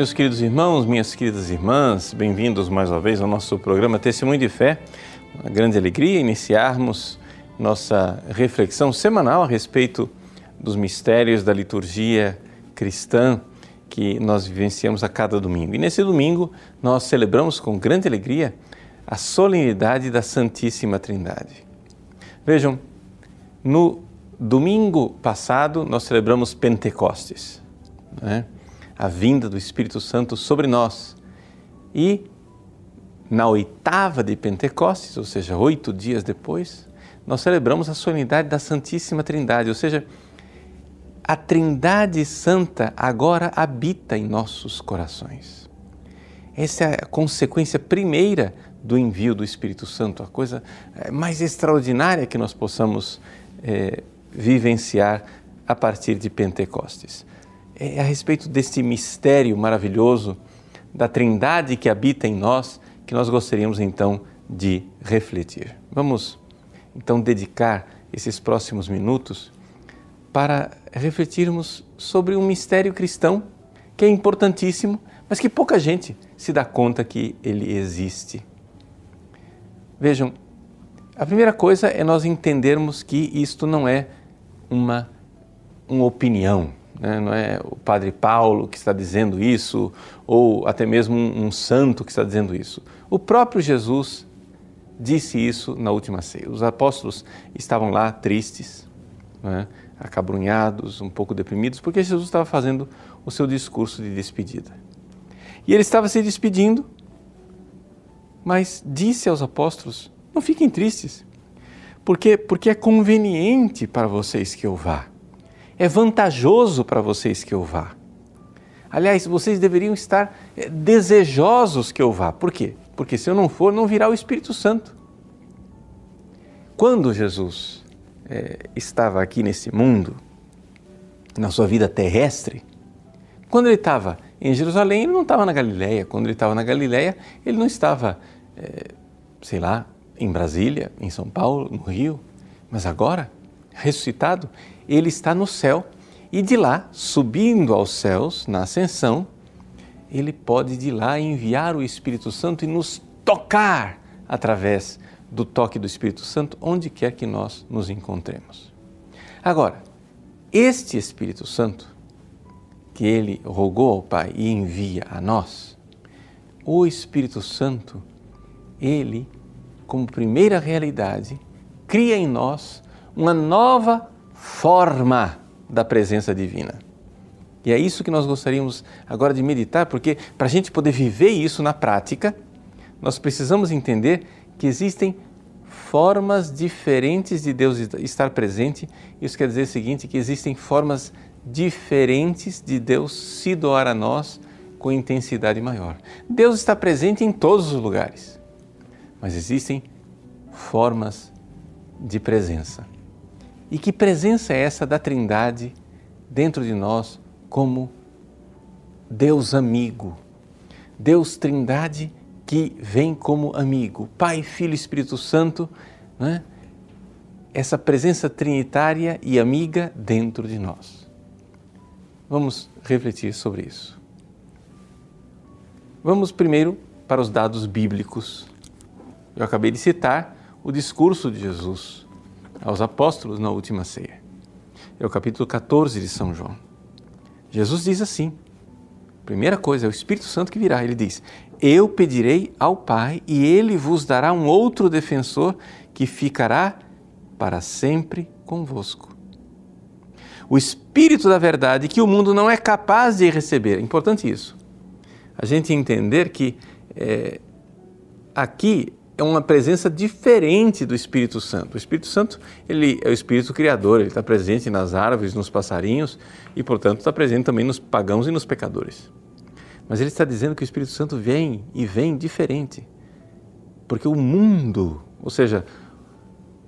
Meus queridos irmãos, minhas queridas irmãs, bem-vindos mais uma vez ao nosso programa Testemunho de Fé. Uma grande alegria iniciarmos nossa reflexão semanal a respeito dos mistérios da liturgia cristã que nós vivenciamos a cada domingo. E nesse domingo nós celebramos com grande alegria a solenidade da Santíssima Trindade. Vejam, no domingo passado nós celebramos Pentecostes. Né? a vinda do Espírito Santo sobre nós. E na oitava de Pentecostes, ou seja, oito dias depois, nós celebramos a solenidade da Santíssima Trindade, ou seja, a Trindade Santa agora habita em nossos corações. Essa é a consequência primeira do envio do Espírito Santo, a coisa eh, mais extraordinária que nós possamos é, vivenciar a partir de Pentecostes. É, é a respeito desse mistério maravilhoso da Trindade que habita em nós que nós gostaríamos então de refletir. Vamos então dedicar esses próximos minutos para refletirmos sobre um mistério cristão que é importantíssimo, mas que pouca gente se dá conta que ele existe. Vejam, a primeira coisa é nós entendermos que isto não é uma, uma opinião né? Não é o Padre Paulo que está dizendo isso, ou até mesmo um, um santo que está dizendo isso. O próprio Jesus disse isso na última ceia. Os apóstolos estavam lá tristes, né? acabrunhados, um pouco deprimidos, porque Jesus estava fazendo o seu discurso de despedida. E ele estava se despedindo, mas disse aos apóstolos: Não fiquem tristes, porque, porque é conveniente para vocês que eu vá é vantajoso para vocês que eu vá. Aliás, vocês deveriam estar eh, desejosos que eu vá. Por quê? Porque se eu não for, não virá o Espírito Santo. Quando Jesus é, estava aqui nesse mundo, na sua vida terrestre, quando ele estava em Jerusalém, ele não estava na Galiléia. Quando ele estava na Galiléia, ele não estava, é, sei lá, em Brasília, em São Paulo, no Rio. Mas agora, ressuscitado, ele está no céu e de lá, subindo aos céus, na ascensão, ele pode de lá enviar o Espírito Santo e nos tocar através do toque do Espírito Santo onde quer que nós nos encontremos. Agora, este Espírito Santo que ele rogou ao Pai e envia a nós, o Espírito Santo, ele, como primeira realidade, cria em nós uma nova forma da presença divina. E é isso que nós gostaríamos agora de meditar, porque para a gente poder viver isso na prática, nós precisamos entender que existem formas diferentes de Deus estar presente. Isso quer dizer o seguinte, que existem formas diferentes de Deus se doar a nós com intensidade maior. Deus está presente em todos os lugares, mas existem formas de presença. E que presença é essa da Trindade dentro de nós como Deus amigo? Deus Trindade que vem como amigo, Pai, Filho e Espírito Santo, né? essa presença trinitária e amiga dentro de nós. Vamos refletir sobre isso. Vamos primeiro para os dados bíblicos. Eu acabei de citar o discurso de Jesus aos apóstolos na última ceia. É o capítulo 14 de São João. Jesus diz assim: primeira coisa, é o Espírito Santo que virá. Ele diz: Eu pedirei ao Pai e ele vos dará um outro defensor que ficará para sempre convosco. O Espírito da Verdade que o mundo não é capaz de receber. É importante isso. A gente entender que é, aqui é uma presença diferente do Espírito Santo. O Espírito Santo ele é o Espírito Criador, ele está presente nas árvores, nos passarinhos e, portanto, está presente também nos pagãos e nos pecadores. Mas ele está dizendo que o Espírito Santo vem e vem diferente, porque o mundo, ou seja,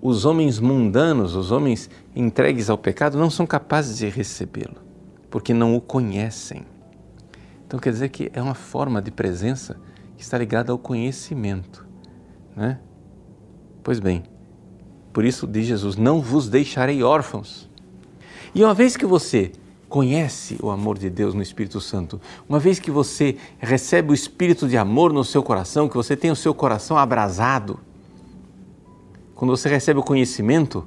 os homens mundanos, os homens entregues ao pecado, não são capazes de recebê-lo, porque não o conhecem. Então quer dizer que é uma forma de presença que está ligada ao conhecimento. Né? Pois bem, por isso diz Jesus: Não vos deixarei órfãos. E uma vez que você conhece o amor de Deus no Espírito Santo, uma vez que você recebe o espírito de amor no seu coração, que você tem o seu coração abrasado, quando você recebe o conhecimento,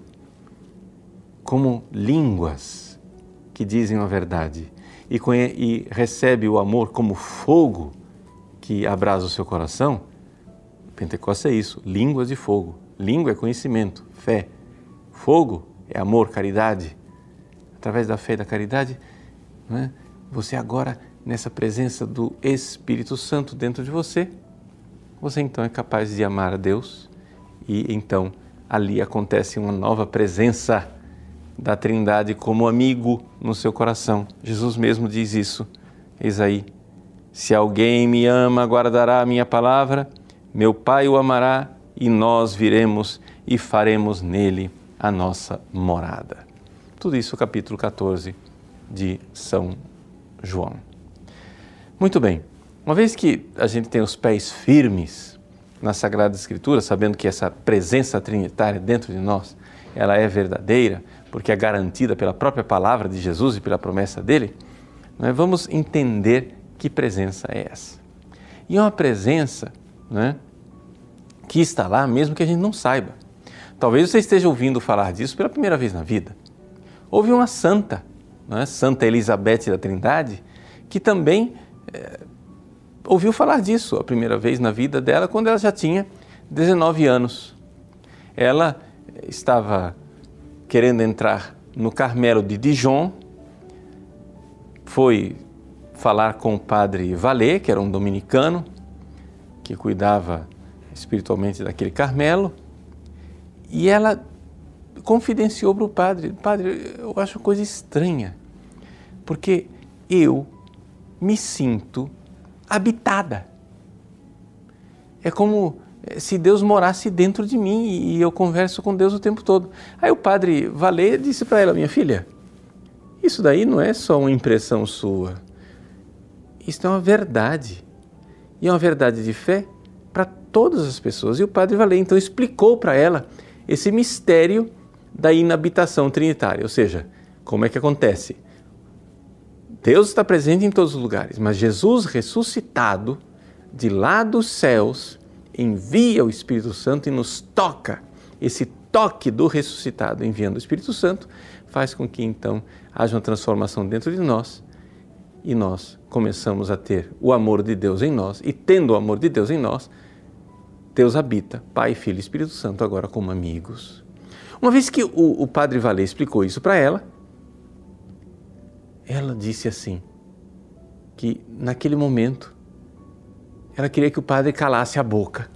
como línguas que dizem a verdade, e, e recebe o amor como fogo que abrasa o seu coração, Pentecostes é isso, línguas de fogo. Língua é conhecimento, fé. Fogo é amor, caridade. Através da fé e da caridade, é? você agora, nessa presença do Espírito Santo dentro de você, você então é capaz de amar a Deus e então ali acontece uma nova presença da Trindade como amigo no seu coração. Jesus mesmo diz isso. Eis aí: se alguém me ama, guardará a minha palavra meu Pai o amará e nós viremos e faremos nele a nossa morada. Tudo isso, capítulo 14 de São João. Muito bem, uma vez que a gente tem os pés firmes na Sagrada Escritura, sabendo que essa presença trinitária dentro de nós, ela é verdadeira, porque é garantida pela própria palavra de Jesus e pela promessa dele, né, vamos entender que presença é essa. E é uma presença não é? que está lá mesmo que a gente não saiba. Talvez você esteja ouvindo falar disso pela primeira vez na vida. Houve uma santa, não é? Santa Elizabeth da Trindade, que também é, ouviu falar disso a primeira vez na vida dela quando ela já tinha 19 anos. Ela estava querendo entrar no Carmelo de Dijon, foi falar com o padre Valé, que era um dominicano que cuidava espiritualmente daquele Carmelo, e ela confidenciou para o padre: Padre, eu acho coisa estranha, porque eu me sinto habitada. É como eh, se Deus morasse dentro de mim e eu converso com Deus o tempo todo. Aí o padre Valer disse para ela: Minha filha, isso daí não é só uma impressão sua. Isso é uma verdade. E é uma verdade de fé todas as pessoas. E o Padre Valé então explicou para ela esse mistério da inabitação trinitária, ou seja, como é que acontece? Deus está presente em todos os lugares, mas Jesus ressuscitado de lá dos céus envia o Espírito Santo e nos toca. Esse toque do ressuscitado enviando o Espírito Santo faz com que então haja uma transformação dentro de nós e nós começamos a ter o amor de Deus em nós e tendo o amor de Deus em nós, Deus habita, Pai, Filho e Espírito Santo, agora como amigos. Uma vez que o, o padre Valé explicou isso para ela, ela disse assim: que naquele momento ela queria que o padre calasse a boca,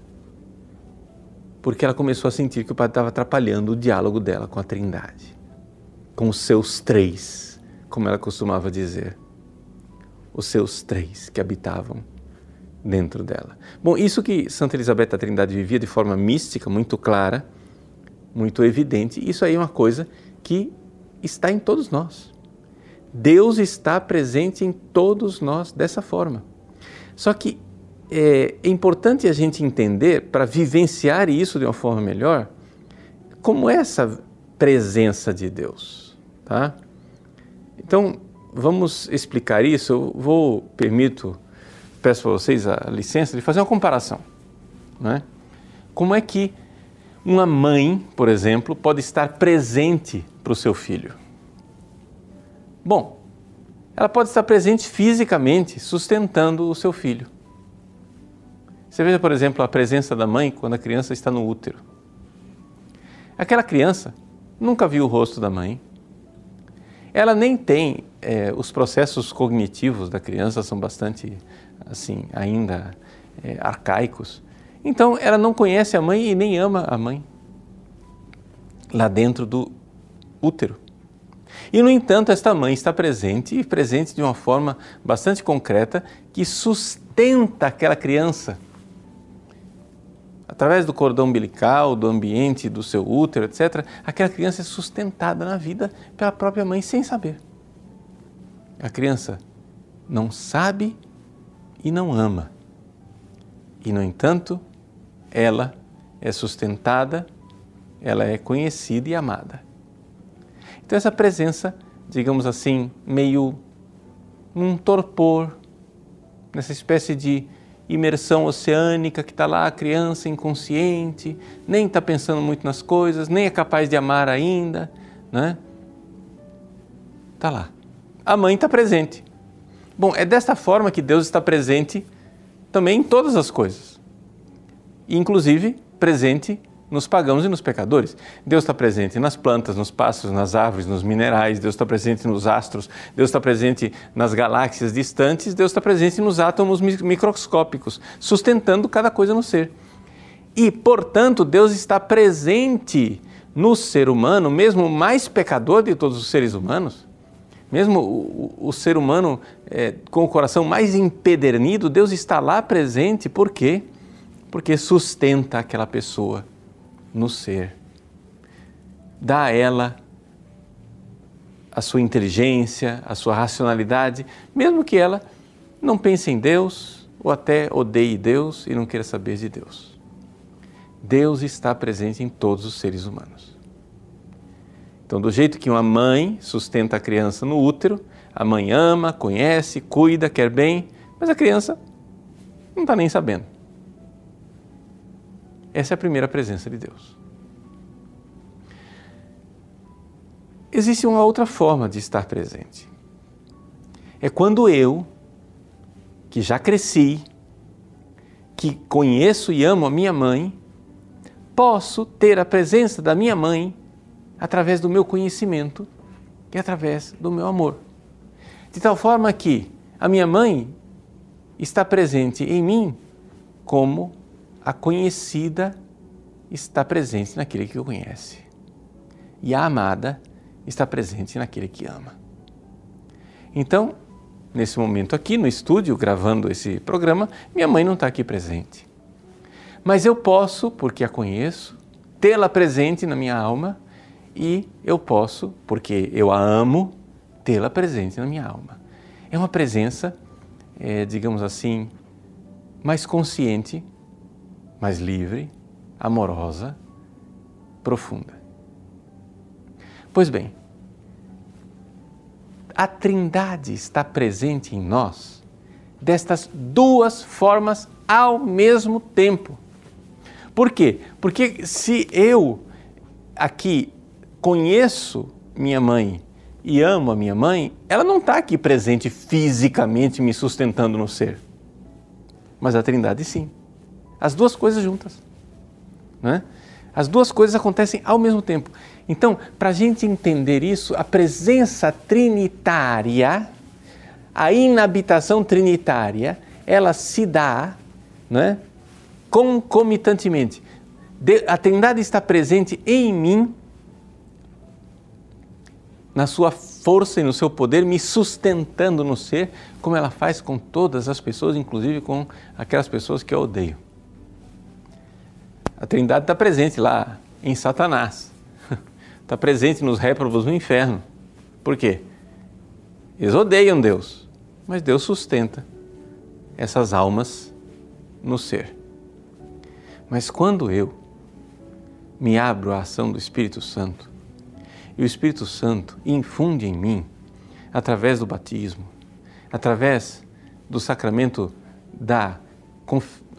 porque ela começou a sentir que o padre estava atrapalhando o diálogo dela com a Trindade, com os seus três, como ela costumava dizer, os seus três que habitavam dentro dela. Bom, isso que Santa Elizabeth da Trindade vivia de forma mística, muito clara, muito evidente, isso aí é uma coisa que está em todos nós. Deus está presente em todos nós dessa forma. Só que é, é importante a gente entender, para vivenciar isso de uma forma melhor, como é essa presença de Deus. Tá? Então, vamos explicar isso. Eu vou, permito peço a vocês a licença de fazer uma comparação. Né? Como é que uma mãe, por exemplo, pode estar presente para o seu filho? Bom, ela pode estar presente fisicamente, sustentando o seu filho. Você veja, por exemplo, a presença da mãe quando a criança está no útero. Aquela criança nunca viu o rosto da mãe. Ela nem tem, eh, os processos cognitivos da criança são bastante assim, ainda é, arcaicos. Então, ela não conhece a mãe e nem ama a mãe lá dentro do útero. E, no entanto, esta mãe está presente e presente de uma forma bastante concreta que sustenta aquela criança através do cordão umbilical, do ambiente, do seu útero, etc., aquela criança é sustentada na vida pela própria mãe sem saber. A criança não sabe e não ama. E, no entanto, ela é sustentada, ela é conhecida e amada. Então, essa presença, digamos assim, meio num torpor, nessa espécie de imersão oceânica que está lá, a criança inconsciente, nem está pensando muito nas coisas, nem é capaz de amar ainda, né? Está lá. A mãe está presente, Bom, é desta forma que Deus está presente também em todas as coisas, inclusive presente nos pagãos e nos pecadores. Deus está presente nas plantas, nos pássaros, nas árvores, nos minerais, Deus está presente nos astros, Deus está presente nas galáxias distantes, Deus está presente nos átomos microscópicos, sustentando cada coisa no ser. E, portanto, Deus está presente no ser humano, mesmo o mais pecador de todos os seres humanos, mesmo o, o ser humano é, com o coração mais empedernido, Deus está lá presente, por quê? Porque sustenta aquela pessoa no ser, dá a ela a sua inteligência, a sua racionalidade, mesmo que ela não pense em Deus ou até odeie Deus e não queira saber de Deus. Deus está presente em todos os seres humanos. Então, do jeito que uma mãe sustenta a criança no útero, a mãe ama, conhece, cuida, quer bem, mas a criança não está nem sabendo. Essa é a primeira presença de Deus. Existe uma outra forma de estar presente. É quando eu, que já cresci, que conheço e amo a minha mãe, posso ter a presença da minha mãe através do meu conhecimento e através do meu amor. De tal forma que a minha mãe está presente em mim como a conhecida está presente naquele que o conhece. E a amada está presente naquele que ama. Então, nesse momento aqui, no estúdio, gravando esse programa, minha mãe não está aqui presente. Mas eu posso, porque a conheço, tê-la presente na minha alma e eu posso, porque eu a amo, tê-la presente na minha alma. É uma presença, é, digamos assim, mais consciente, mais livre, amorosa, profunda. Pois bem, a Trindade está presente em nós destas duas formas ao mesmo tempo. Por quê? Porque se eu aqui conheço minha mãe e amo a minha mãe, ela não está aqui presente fisicamente me sustentando no ser. Mas a Trindade sim. As duas coisas juntas. Né? As duas coisas acontecem ao mesmo tempo. Então, para a gente entender isso, a presença trinitária, a inabitação trinitária, ela se dá né, concomitantemente. A Trindade está presente em mim na sua força e no seu poder, me sustentando no ser, como ela faz com todas as pessoas, inclusive com aquelas pessoas que eu odeio. A Trindade está presente lá em Satanás, está presente nos réprobos no inferno. Por quê? Eles odeiam Deus, mas Deus sustenta essas almas no ser. Mas quando eu me abro à ação do Espírito Santo, e o Espírito Santo infunde em mim, através do batismo, através do sacramento da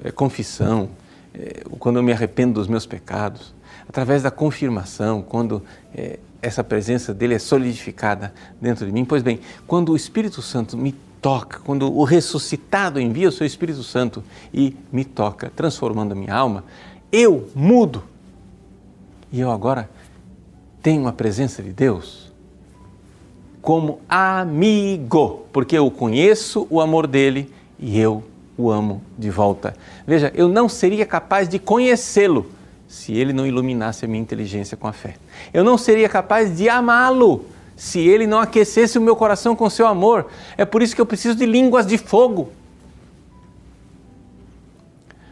eh, confissão, eh, quando eu me arrependo dos meus pecados, através da confirmação, quando eh, essa presença dele é solidificada dentro de mim. Pois bem, quando o Espírito Santo me toca, quando o ressuscitado envia o seu Espírito Santo e me toca, transformando a minha alma, eu mudo. E eu agora tenho a presença de Deus como amigo, porque eu conheço o amor dele e eu o amo de volta. Veja, eu não seria capaz de conhecê-lo se ele não iluminasse a minha inteligência com a fé. Eu não seria capaz de amá-lo se ele não aquecesse o meu coração com seu amor. É por isso que eu preciso de línguas de fogo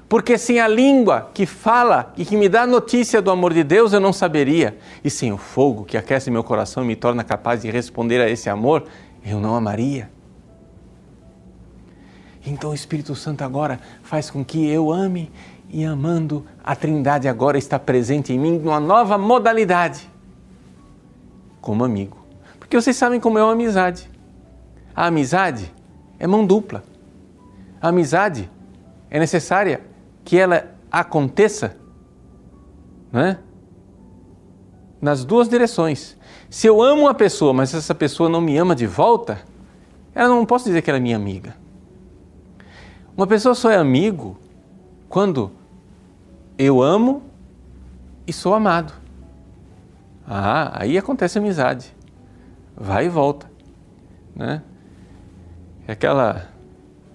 porque sem a língua que fala e que me dá notícia do amor de Deus, eu não saberia. E sem o fogo que aquece meu coração e me torna capaz de responder a esse amor, eu não amaria. Então o Espírito Santo agora faz com que eu ame e amando, a Trindade agora está presente em mim numa nova modalidade como amigo. Porque vocês sabem como é uma amizade. A amizade é mão dupla. A amizade é necessária que ela aconteça, né? Nas duas direções. Se eu amo uma pessoa, mas essa pessoa não me ama de volta, ela não posso dizer que ela é minha amiga. Uma pessoa só é amigo quando eu amo e sou amado. Ah, aí acontece amizade. Vai e volta. Né? É aquela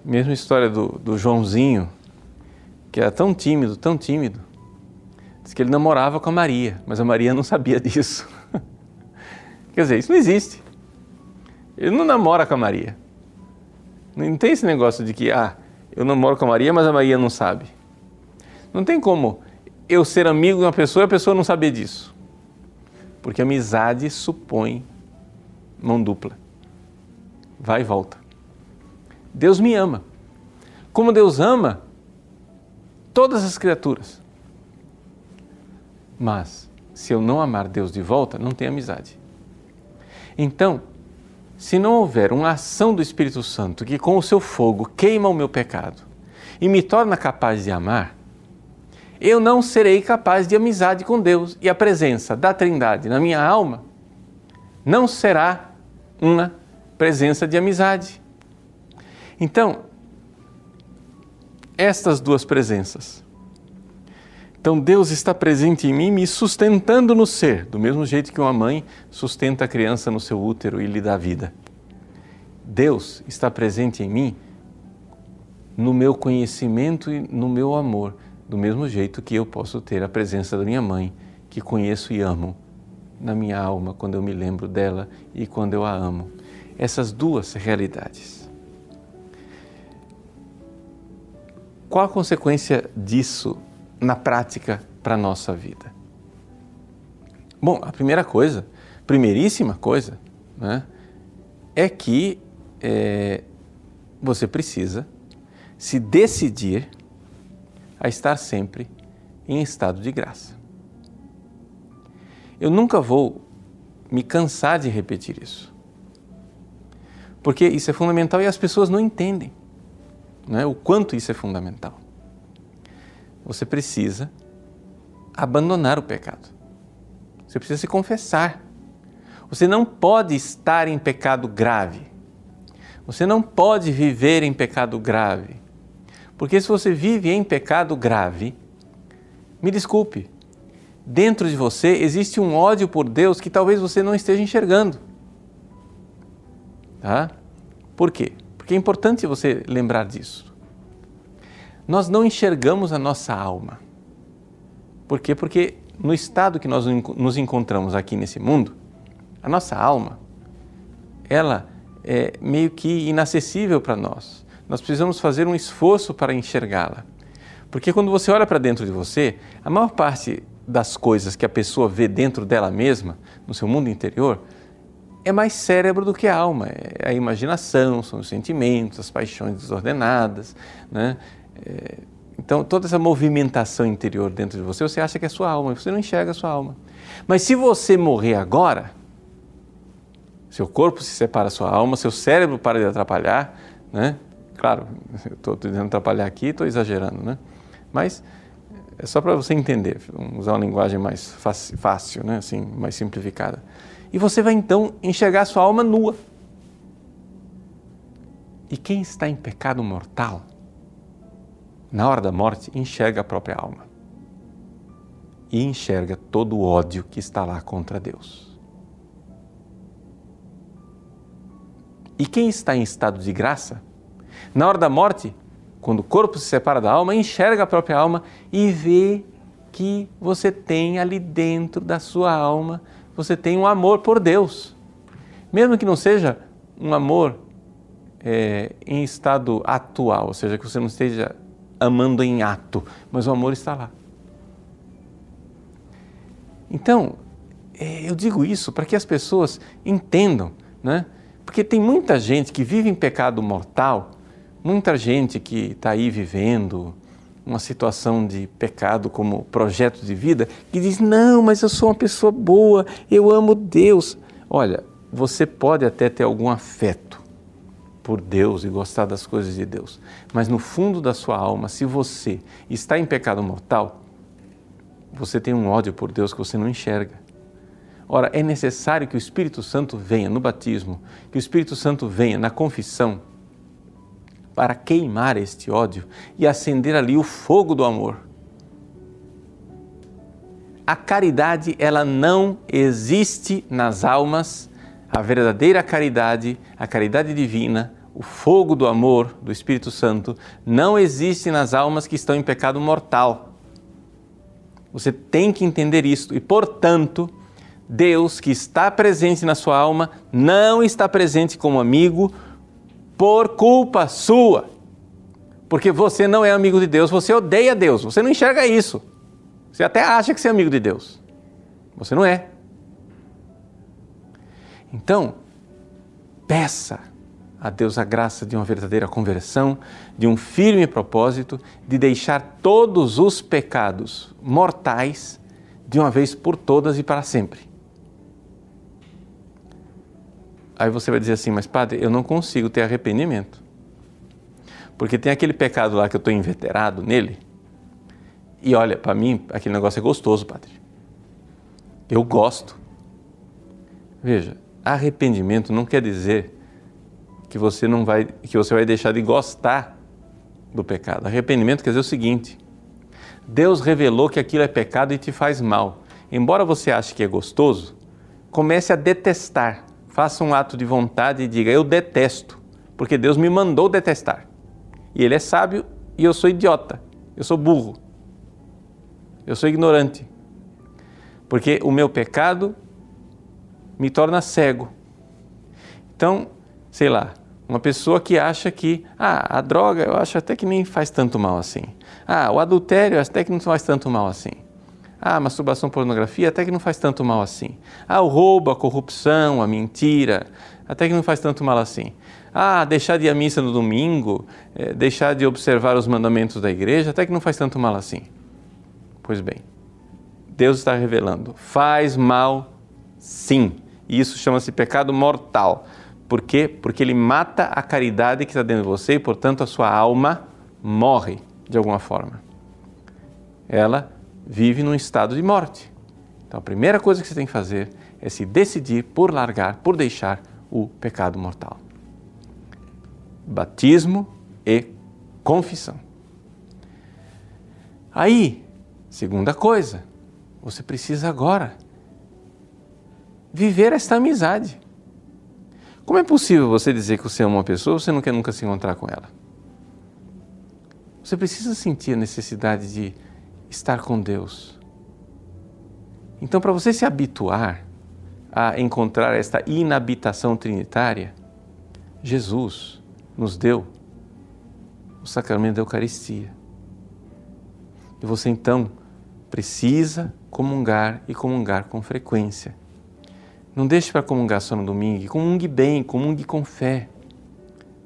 mesma história do, do Joãozinho que era tão tímido, tão tímido, diz que ele namorava com a Maria, mas a Maria não sabia disso. Quer dizer, isso não existe. Ele não namora com a Maria. Não tem esse negócio de que, ah, eu namoro com a Maria, mas a Maria não sabe. Não tem como eu ser amigo de uma pessoa e a pessoa não saber disso. Porque amizade supõe mão dupla. Vai e volta. Deus me ama. Como Deus ama, todas as criaturas. Mas, se eu não amar Deus de volta, não tem amizade. Então, se não houver uma ação do Espírito Santo que com o seu fogo queima o meu pecado e me torna capaz de amar, eu não serei capaz de amizade com Deus e a presença da Trindade na minha alma não será uma presença de amizade. Então, estas duas presenças. Então Deus está presente em mim, me sustentando no ser, do mesmo jeito que uma mãe sustenta a criança no seu útero e lhe dá vida. Deus está presente em mim no meu conhecimento e no meu amor, do mesmo jeito que eu posso ter a presença da minha mãe, que conheço e amo, na minha alma quando eu me lembro dela e quando eu a amo. Essas duas realidades. qual a consequência disso na prática para a nossa vida? Bom, a primeira coisa, primeiríssima coisa, né, é que é, você precisa se decidir a estar sempre em estado de graça. Eu nunca vou me cansar de repetir isso, porque isso é fundamental e as pessoas não entendem né, o quanto isso é fundamental. Você precisa abandonar o pecado. Você precisa se confessar. Você não pode estar em pecado grave. Você não pode viver em pecado grave. Porque se você vive em pecado grave, me desculpe, dentro de você existe um ódio por Deus que talvez você não esteja enxergando. Tá? Por quê? Porque é importante você lembrar disso. Nós não enxergamos a nossa alma. Por quê? Porque no estado que nós nos encontramos aqui nesse mundo, a nossa alma, ela é meio que inacessível para nós. Nós precisamos fazer um esforço para enxergá-la. Porque quando você olha para dentro de você, a maior parte das coisas que a pessoa vê dentro dela mesma, no seu mundo interior, é mais cérebro do que a alma. É a imaginação, são os sentimentos, as paixões desordenadas. Né? É, então, toda essa movimentação interior dentro de você, você acha que é sua alma, você não enxerga a sua alma. Mas se você morrer agora, seu corpo se separa da sua alma, seu cérebro para de atrapalhar, né? Claro, estou tentando atrapalhar aqui, estou exagerando, né? Mas é só para você entender, usar uma linguagem mais fácil, né? Assim, mais simplificada. E você vai então enxergar sua alma nua. E quem está em pecado mortal, na hora da morte, enxerga a própria alma. E enxerga todo o ódio que está lá contra Deus. E quem está em estado de graça, na hora da morte, quando o corpo se separa da alma, enxerga a própria alma e vê que você tem ali dentro da sua alma você tem um amor por Deus. Mesmo que não seja um amor é, em estado atual, ou seja, que você não esteja amando em ato, mas o amor está lá. Então, é, eu digo isso para que as pessoas entendam, né? Porque tem muita gente que vive em pecado mortal, muita gente que está aí vivendo, uma situação de pecado como projeto de vida, que diz: não, mas eu sou uma pessoa boa, eu amo Deus. Olha, você pode até ter algum afeto por Deus e gostar das coisas de Deus, mas no fundo da sua alma, se você está em pecado mortal, você tem um ódio por Deus que você não enxerga. Ora, é necessário que o Espírito Santo venha no batismo, que o Espírito Santo venha na confissão para queimar este ódio e acender ali o fogo do amor. A caridade, ela não existe nas almas. A verdadeira caridade, a caridade divina, o fogo do amor do Espírito Santo, não existe nas almas que estão em pecado mortal. Você tem que entender isto e, portanto, Deus que está presente na sua alma não está presente como amigo, por culpa sua. Porque você não é amigo de Deus, você odeia Deus, você não enxerga isso. Você até acha que você é amigo de Deus. Você não é. Então, peça a Deus a graça de uma verdadeira conversão, de um firme propósito de deixar todos os pecados mortais de uma vez por todas e para sempre. Aí você vai dizer assim, mas padre, eu não consigo ter arrependimento. Porque tem aquele pecado lá que eu estou inveterado nele. E olha, para mim, aquele negócio é gostoso, padre. Eu gosto. Veja, arrependimento não quer dizer que você não vai, que você vai deixar de gostar do pecado. Arrependimento quer dizer o seguinte: Deus revelou que aquilo é pecado e te faz mal. Embora você ache que é gostoso, comece a detestar faça um ato de vontade e diga: Eu detesto, porque Deus me mandou detestar. E Ele é sábio e eu sou idiota, eu sou burro, eu sou ignorante, porque o meu pecado me torna cego. Então, sei lá, uma pessoa que acha que, ah, a droga eu acho até que nem faz tanto mal assim. Ah, o adultério até que não faz tanto mal assim. Ah, masturbação, pornografia, até que não faz tanto mal assim. Ah, o roubo, a corrupção, a mentira, até que não faz tanto mal assim. Ah, deixar de ir à missa no domingo, é, deixar de observar os mandamentos da igreja, até que não faz tanto mal assim. Pois bem, Deus está revelando, faz mal sim. E isso chama-se pecado mortal. Por quê? Porque ele mata a caridade que está dentro de você e, portanto, a sua alma morre de alguma forma. Ela vive num estado de morte. Então a primeira coisa que você tem que fazer é se decidir por largar, por deixar o pecado mortal. Batismo e confissão. Aí, segunda coisa, você precisa agora viver esta amizade. Como é possível você dizer que você ama uma pessoa e você não quer nunca se encontrar com ela? Você precisa sentir a necessidade de estar com Deus. Então, para você se habituar a encontrar esta inabitação trinitária, Jesus nos deu o sacramento da Eucaristia. E você então precisa comungar e comungar com frequência. Não deixe para comungar só no domingo, comungue bem, comungue com fé.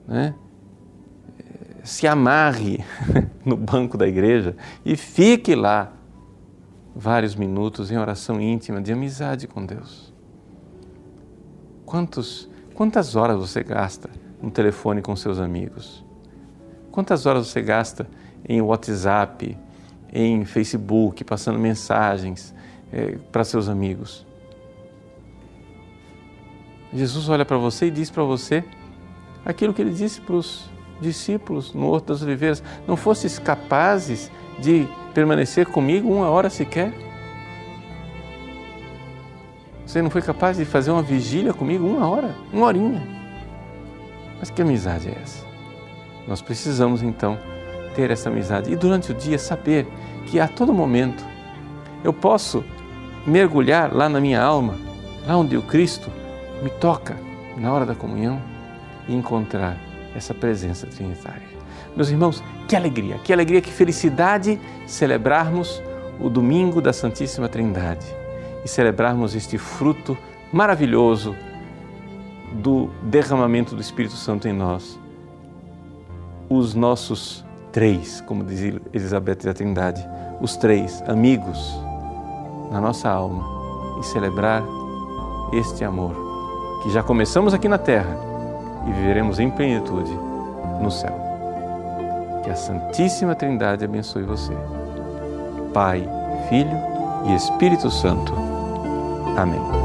Né? se amarre no banco da igreja e fique lá vários minutos em oração íntima de amizade com Deus. Quantos, quantas horas você gasta no telefone com seus amigos? Quantas horas você gasta em WhatsApp, em Facebook, passando mensagens é, para seus amigos? Jesus olha para você e diz para você aquilo que ele disse para os discípulos no Horto das Oliveiras, não fosses capazes de permanecer comigo uma hora sequer? Você não foi capaz de fazer uma vigília comigo uma hora, uma horinha? Mas que amizade é essa? Nós precisamos então ter essa amizade e durante o dia saber que a todo momento eu posso mergulhar lá na minha alma, lá onde o Cristo me toca na hora da comunhão e encontrar essa presença trinitária. Meus irmãos, que alegria, que alegria, que felicidade celebrarmos o domingo da Santíssima Trindade e celebrarmos este fruto maravilhoso do derramamento do Espírito Santo em nós. Os nossos três, como dizia Elizabeth da Trindade, os três amigos na nossa alma e celebrar este amor que já começamos aqui na terra e viveremos em plenitude no céu. Que a Santíssima Trindade abençoe você. Pai, Filho e Espírito Santo. Amém.